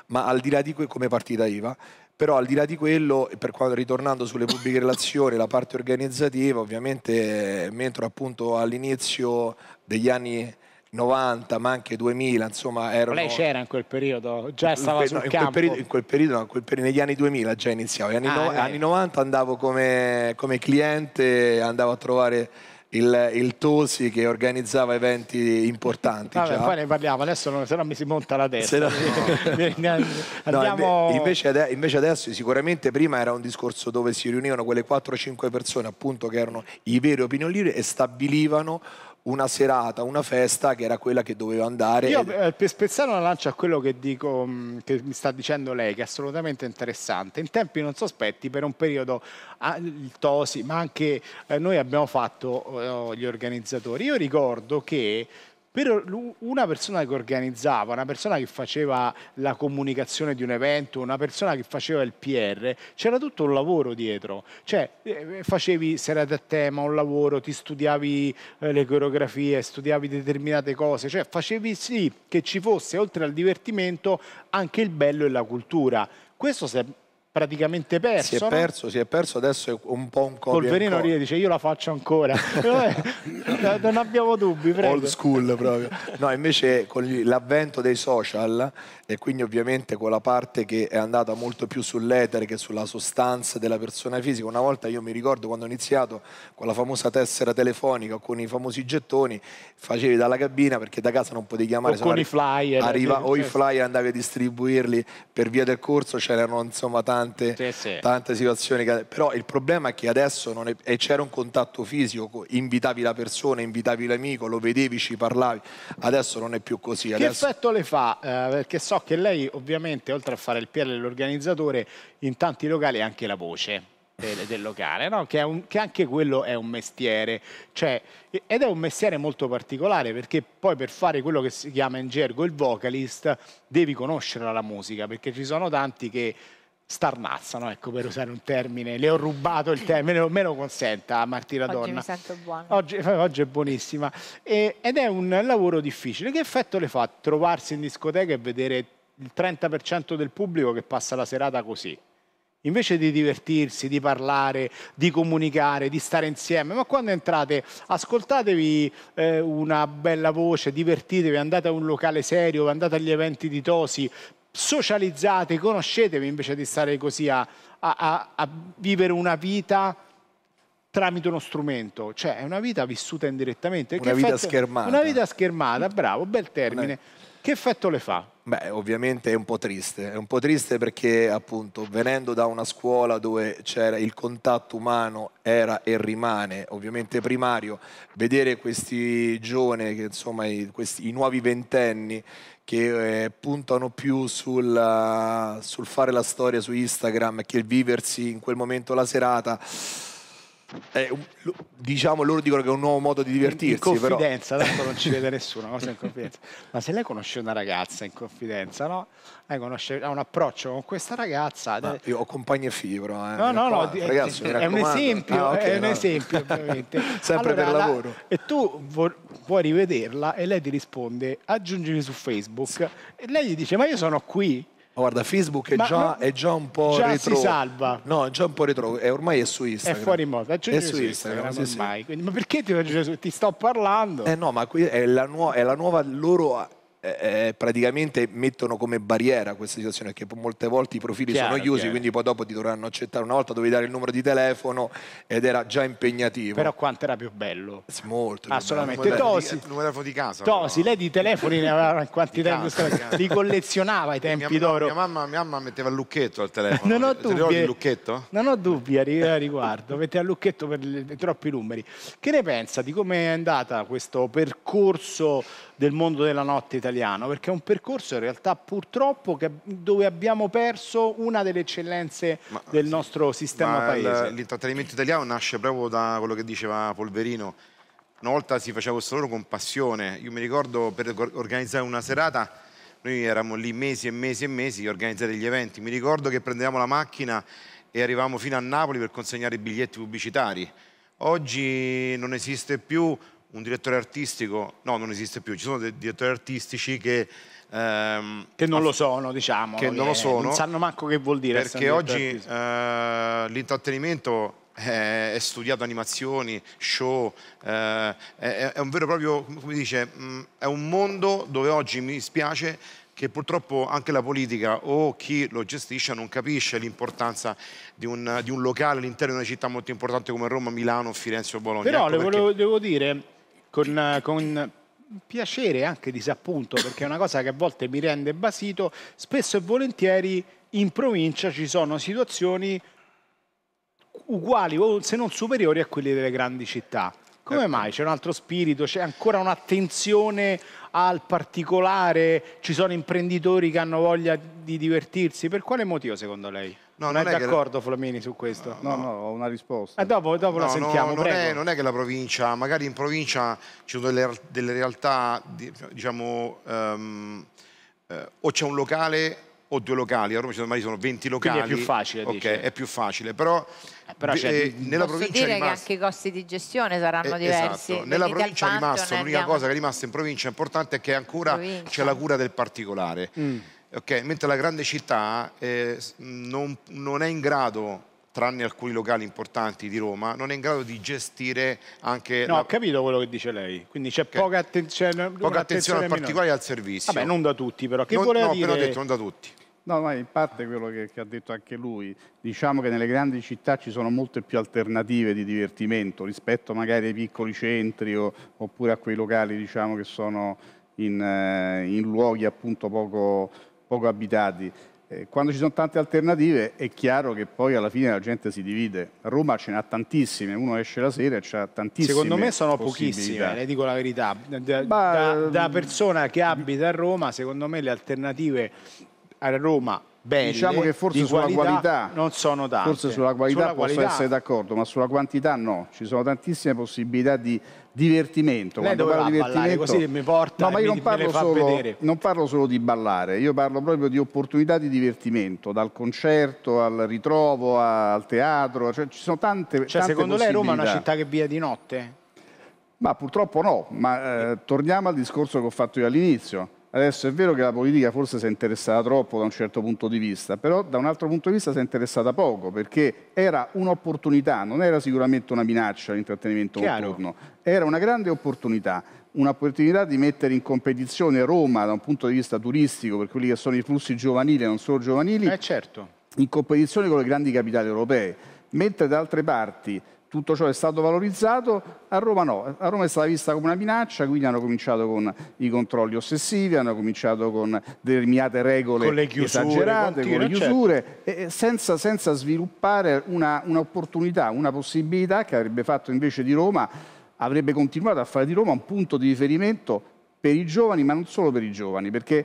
ma al di là di come partita IVA però al di là di quello, per quanto, ritornando sulle pubbliche relazioni, la parte organizzativa, ovviamente mentre appunto all'inizio degli anni 90 ma anche 2000 insomma erano... lei c'era
in quel periodo già stava no, sul in campo quel periodo, in
quel periodo, no, quel periodo negli anni 2000 già iniziavo negli anni, ah, no, eh. anni 90 andavo come, come cliente andavo a trovare il, il Tosi che organizzava eventi importanti. Vabbè, poi ne
parliamo, adesso non, se no mi si monta la testa. No, no. Andiamo... No,
invece, invece, adesso sicuramente prima era un discorso dove si riunivano quelle 4-5 persone appunto che erano i veri opinion e stabilivano una serata, una festa che era quella che doveva andare. Io
eh, per spezzare una lancia a quello che, dico, mm, che mi sta dicendo lei, che è assolutamente interessante, in tempi non sospetti per un periodo ah, il Tosi, ma anche eh, noi abbiamo fatto eh, gli organizzatori. Io ricordo che per una persona che organizzava, una persona che faceva la comunicazione di un evento, una persona che faceva il PR, c'era tutto un lavoro dietro. Cioè, eh, facevi serate a tema, un lavoro, ti studiavi eh, le coreografie, studiavi determinate cose, cioè facevi sì che ci fosse, oltre al divertimento, anche il bello e la cultura. Questo praticamente perso. Si è perso,
no? si è perso, adesso è un po' un copia Polverino ride,
dice io la faccio ancora.
Eh, eh, non abbiamo dubbi, prego. Old school proprio. No, invece con l'avvento dei social e quindi ovviamente con la parte che è andata molto più sull'etere che sulla sostanza della persona fisica, una volta io mi ricordo quando ho iniziato con la famosa tessera telefonica con i famosi gettoni, facevi dalla cabina perché da casa non potevi chiamare. O con i flyer. Arriva, o i flyer andavi a distribuirli per via del corso, c'erano insomma tanti tante, sì, sì. tante situazioni. Che... Però il problema è che adesso è... c'era un contatto fisico, invitavi la persona, invitavi l'amico, lo vedevi, ci parlavi. Adesso non è più così.
Che effetto
le fa? Eh, perché so che lei ovviamente, oltre a fare il PR dell'organizzatore, in tanti locali è anche la voce. Del, del, locale, no? che, un, che, anche quello è un mestiere, cioè, ed è un mestiere molto particolare perché poi per fare quello che si chiama in gergo il vocalist devi conoscere la musica, perché ci sono tanti che starnazza, no? ecco per usare un termine, le ho rubato il termine, me lo consenta Martina Donna. Oggi mi sento
buona.
Oggi,
eh, oggi è buonissima e, ed è un lavoro difficile, che effetto le fa trovarsi in discoteca e vedere il 30% del pubblico che passa la serata così? Invece di divertirsi, di parlare, di comunicare, di stare insieme, ma quando entrate ascoltatevi eh, una bella voce, divertitevi, andate a un locale serio, andate agli eventi di Tosi, socializzate, conoscetevi invece di stare così a, a, a vivere una vita tramite uno strumento, cioè è una vita vissuta indirettamente. Una vita effetto, schermata. Una vita schermata, bravo, bel termine. Una che effetto le fa?
Beh, ovviamente è un po' triste, è un po' triste perché appunto venendo da una scuola dove c'era il contatto umano era e rimane ovviamente primario, vedere questi giovani, insomma i, questi, i nuovi ventenni che eh, puntano più sul, sul fare la storia su Instagram che il viversi in quel momento la serata eh, diciamo loro dicono che è un nuovo modo di divertirsi in confidenza
però. tanto non ci vede nessuno cosa in confidenza ma se lei conosce una ragazza in confidenza no? lei conosce, ha un approccio con questa ragazza ma io ho compagni e figli però eh. no no no Ragazzi, è, un esempio, ah, okay, è no. un esempio ovviamente sempre allora, per lavoro la, e tu vuoi rivederla e lei ti risponde aggiungimi su Facebook e lei gli dice ma io sono qui Guarda, Facebook è, già, è già, un po' già retro. si salva.
No, è già un po' retro. È ormai è su Instagram. È fuori moda. È su Instagram, Instagram sì, sì. Quindi, ma perché ti, ti sto parlando? Eh no, ma qui è la, nuova, è la nuova loro eh, eh, praticamente mettono come barriera questa situazione perché molte volte i profili chiaro, sono chiusi chiaro. quindi poi dopo ti dovranno accettare una volta dovevi dare il numero di telefono ed era già impegnativo però quanto
era più bello It's molto assolutamente ah, bello. Tosi il
numero di casa Tosi però.
lei di telefoni ne aveva quanti tempi li collezionava ai tempi d'oro mia
mamma, mia mamma, metteva il lucchetto al telefono non ho dubbi il eh. lucchetto?
non ho dubbi a riguardo metteva il lucchetto per le, troppi numeri che ne pensa di come è andata questo percorso del mondo della notte italiana italiano, perché è un percorso in realtà purtroppo che, dove abbiamo perso una delle eccellenze ma, del nostro sistema paese.
L'intrattenimento italiano nasce proprio da quello che diceva Polverino, una volta si faceva questo lavoro con passione, io mi ricordo per organizzare una serata noi eravamo lì mesi e mesi e mesi a organizzare gli eventi, mi ricordo che prendevamo la macchina e arrivavamo fino a Napoli per consegnare i biglietti pubblicitari, oggi non esiste più un direttore artistico, no non esiste più, ci sono dei direttori artistici che... Ehm, che non lo sono diciamo, che non lo eh, sono. Non sanno
manco che vuol dire. Perché oggi
eh, l'intrattenimento eh, è studiato animazioni, show, eh, è, è, un vero e proprio, come dice, mm, è un mondo dove oggi mi dispiace che purtroppo anche la politica o chi lo gestisce non capisce l'importanza di, di un, locale all'interno di una città molto importante come Roma, Milano, Firenze o Bologna. Però ecco le volevo,
devo dire, con, con piacere e anche disappunto, perché è una cosa che a volte mi rende basito, spesso e volentieri in provincia ci sono situazioni uguali o se non superiori a quelle delle grandi città. Come ecco. mai? C'è un altro spirito, c'è ancora un'attenzione al particolare, ci sono imprenditori che hanno voglia di divertirsi, per quale motivo secondo lei? No, non, non è, è d'accordo che... Flamini su questo? No, no, no ho una risposta. Eh, dopo, dopo no, la sentiamo, non è, non è, che la
provincia, magari in provincia ci sono delle, delle realtà, diciamo, um, eh, o c'è un locale o due locali, a Roma ci sono, magari sono 20 locali. Quindi è più facile, Ok, dici. è più facile, però, eh, però eh, nella provincia dire rimasto... che anche
i costi di gestione saranno eh, diversi. Esatto. Nella provincia è rimasto, l'unica cosa che è
rimasta in provincia importante è che ancora c'è la cura del particolare. Mm. Okay? Mentre la grande città eh, non, non è in grado tranne alcuni locali importanti di Roma, non è in grado di gestire
anche... No, la... ho capito quello che dice lei, quindi c'è okay. poca, attenzione, poca attenzione particolare al servizio. Vabbè, non da tutti però, che non, voleva no, dire... però ho detto non da tutti.
No, ma in parte quello che, che, ha detto anche lui, diciamo che nelle grandi città ci sono molte più alternative di divertimento rispetto magari ai piccoli centri o, oppure a quei locali diciamo, che sono in, eh, in luoghi appunto poco poco abitati. Eh, quando ci sono tante alternative è chiaro che poi alla fine la gente si divide. Roma ce n'ha tantissime, uno esce la sera e c'ha tantissime Secondo me sono pochissime, le
dico la verità. Da, bah, da, ehm, da persona che abita a Roma, secondo me le alternative a Roma Belle, diciamo che forse qualità sulla qualità, non sono tante. Forse sulla qualità sulla posso qualità. essere
d'accordo, ma sulla quantità no. Ci sono tantissime possibilità di divertimento. Lei quando parlo divertimento, così mi
porta no, ma io non parlo, solo,
non parlo, solo, di ballare, io parlo proprio di opportunità di divertimento, dal concerto al ritrovo al teatro, cioè ci sono tante, cioè, secondo lei Roma è una città
che via di notte?
Ma purtroppo no, ma eh, torniamo al discorso che ho fatto io all'inizio Adesso è vero che la politica forse si è interessata troppo da un certo punto di vista, però da un altro punto di vista si è interessata poco, perché era un'opportunità, non era sicuramente una minaccia l'intrattenimento notturno, era una grande opportunità, un'opportunità di mettere in competizione Roma da un punto di vista turistico, per quelli che sono i flussi giovanili e non solo giovanili, eh certo. in competizione con le grandi capitali europee, mentre da altre parti tutto ciò è stato valorizzato, a Roma no, a Roma è stata vista come una minaccia, quindi hanno cominciato con i controlli ossessivi, hanno cominciato con determinate regole con chiusure, esagerate, con, con le certo. chiusure, certo. senza, senza, sviluppare un'opportunità, una, una possibilità che avrebbe fatto invece di Roma, avrebbe continuato a fare di Roma un punto di riferimento per i giovani, ma non solo per i giovani, perché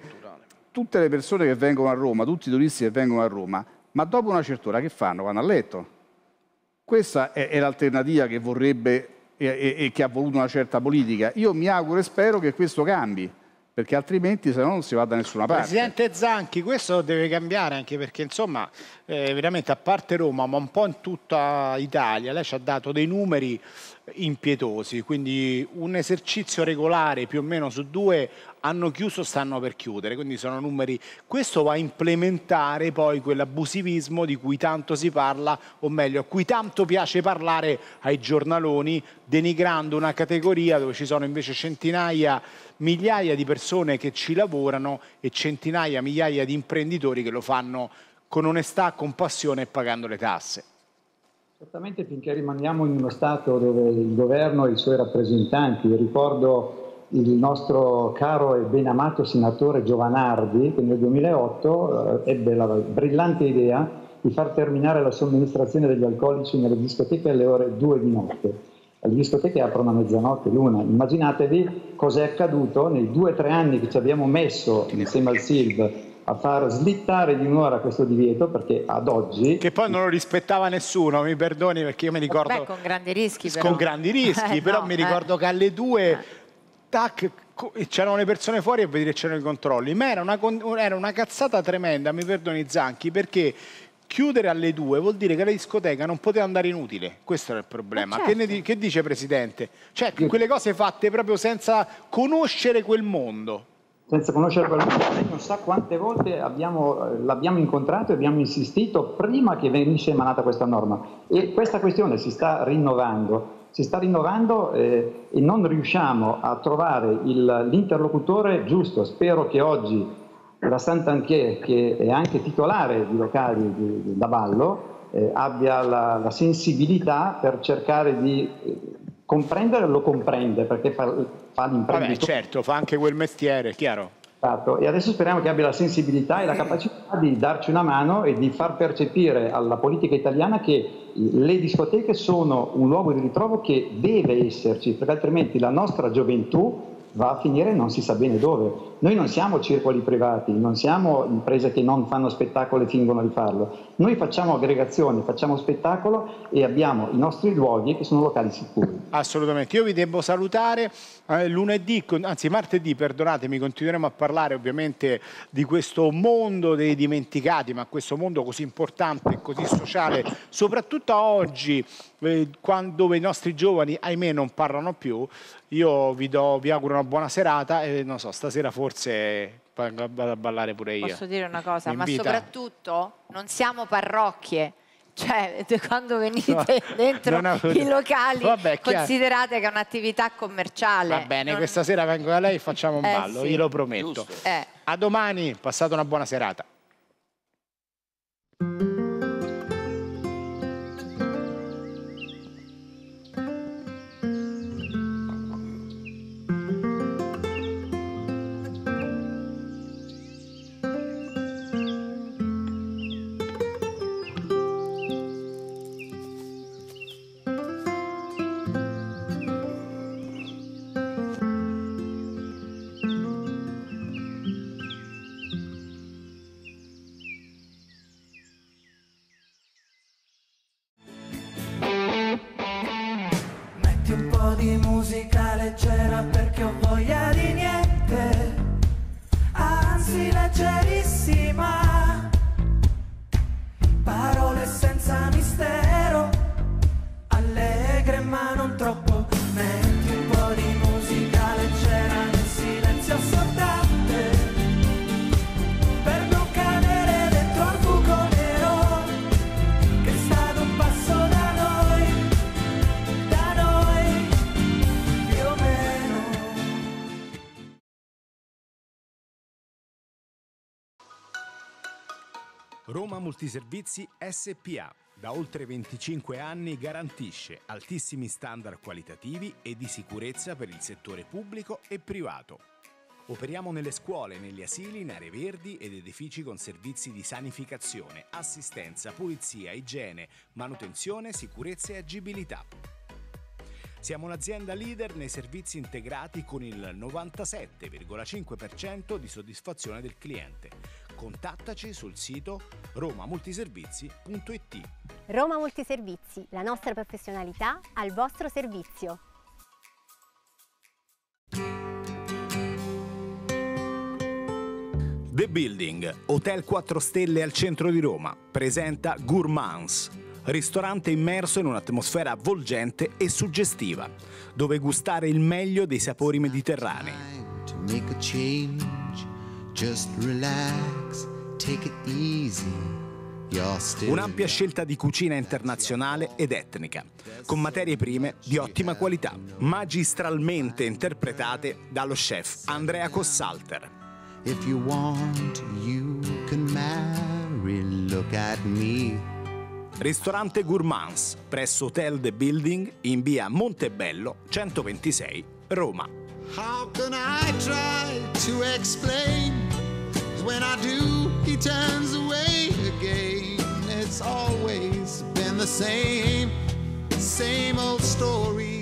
tutte le persone che vengono a Roma, tutti i turisti che vengono a Roma, ma dopo una certa ora che fanno? Vanno a letto questa è, è l'alternativa che vorrebbe e, e, e, che ha voluto una certa politica. Io mi auguro e spero che questo cambi, perché altrimenti se no non si va da nessuna parte. Presidente
Zanchi, questo deve cambiare anche perché insomma, eh, veramente a parte Roma, ma un po' in tutta Italia, lei ci ha dato dei numeri impietosi, quindi un esercizio regolare più o meno su due hanno chiuso, stanno per chiudere, quindi sono numeri. Questo va a implementare poi quell'abusivismo di cui tanto si parla, o meglio, a cui tanto piace parlare ai giornaloni, denigrando una categoria dove ci sono invece centinaia, migliaia di persone che ci lavorano e centinaia, migliaia di imprenditori che lo fanno con onestà, con passione e pagando le tasse.
Certamente finché rimaniamo in uno Stato dove il governo e i suoi rappresentanti, ricordo il nostro caro e ben amato senatore Giovanardi che nel 2008 eh, ebbe la brillante idea di far terminare la somministrazione degli alcolici nelle discoteche alle ore 2 di notte. Le discoteche aprono a mezzanotte, l'una. Immaginatevi cos'è accaduto nei 2-3 anni che ci abbiamo messo insieme al SILV a far slittare di un'ora questo divieto perché ad oggi che poi non lo rispettava nessuno mi perdoni perché io mi ricordo Beh, con
grandi rischi però. con grandi rischi eh, però no, mi ricordo
eh. che alle due eh. tac c'erano le persone fuori a vedere c'erano i controlli ma era una, era una cazzata tremenda mi perdoni Zanchi perché chiudere alle due vuol dire che la discoteca non poteva andare inutile, questo era il problema. Certo. Che, ne, certo. che dice Presidente? Cioè, quelle cose fatte proprio senza conoscere quel mondo senza conoscere
quel mondo, lei non sa quante volte eh, l'abbiamo incontrato e abbiamo insistito prima che venisse emanata questa norma. E questa questione si sta rinnovando, si sta rinnovando eh, e non riusciamo a trovare l'interlocutore giusto. Spero che oggi la Sant'Anché, che è anche titolare di locali di, di, da ballo, eh, abbia la, la sensibilità per cercare di eh, comprendere lo comprende perché fa, fa l'imprenditore. Vabbè, certo, fa anche quel mestiere, chiaro. Esatto, e adesso speriamo che abbia la sensibilità e la mm. capacità di darci una mano e di far percepire alla politica italiana che le discoteche sono un luogo di ritrovo che deve esserci, perché altrimenti la nostra gioventù va a finire non si sa bene dove noi non siamo circoli privati, non siamo imprese che non fanno spettacolo e fingono di farlo, noi facciamo aggregazione, facciamo spettacolo e abbiamo i nostri luoghi che sono locali sicuri.
Assolutamente, io vi devo salutare eh, lunedì, anzi martedì, perdonatemi, continueremo a parlare ovviamente di questo mondo dei dimenticati, ma questo mondo così importante e così sociale, soprattutto oggi eh, dove i nostri giovani ahimè non parlano più, io vi, do, vi auguro una buona serata e non so, stasera forse forse vado a ballare pure io. Posso dire una cosa, ma
soprattutto non siamo parrocchie. Cioè, quando venite no, dentro i locali, Vabbè, considerate che è un'attività commerciale. Va
bene, non... questa sera vengo da lei e facciamo un eh, ballo, sì. glielo prometto. Eh. A domani, passate una buona serata. Multiservizi SPA da oltre 25 anni garantisce altissimi standard qualitativi e di sicurezza per il settore pubblico e privato. Operiamo nelle scuole, negli asili, in aree verdi ed edifici con servizi di sanificazione, assistenza, pulizia, igiene, manutenzione, sicurezza e agibilità. Siamo un'azienda leader nei servizi integrati con il 97,5% di soddisfazione del cliente, Contattaci sul sito romamultiservizi.it.
Roma Multiservizi, la nostra professionalità al vostro servizio.
The Building, hotel 4 stelle al centro di Roma, presenta Gourmands, ristorante immerso in un'atmosfera avvolgente e suggestiva, dove gustare il meglio dei sapori mediterranei. Just relax, take it easy. Un'ampia scelta di cucina internazionale ed etnica, con materie prime di ottima qualità, magistralmente interpretate dallo chef Andrea Cossalter.
If you want, you can marry,
look at me. Ristorante Gourmands presso Hotel The Building in via Montebello 126, Roma.
How can I try to explain?
when I do, he turns away again. It's always been the same, same old story.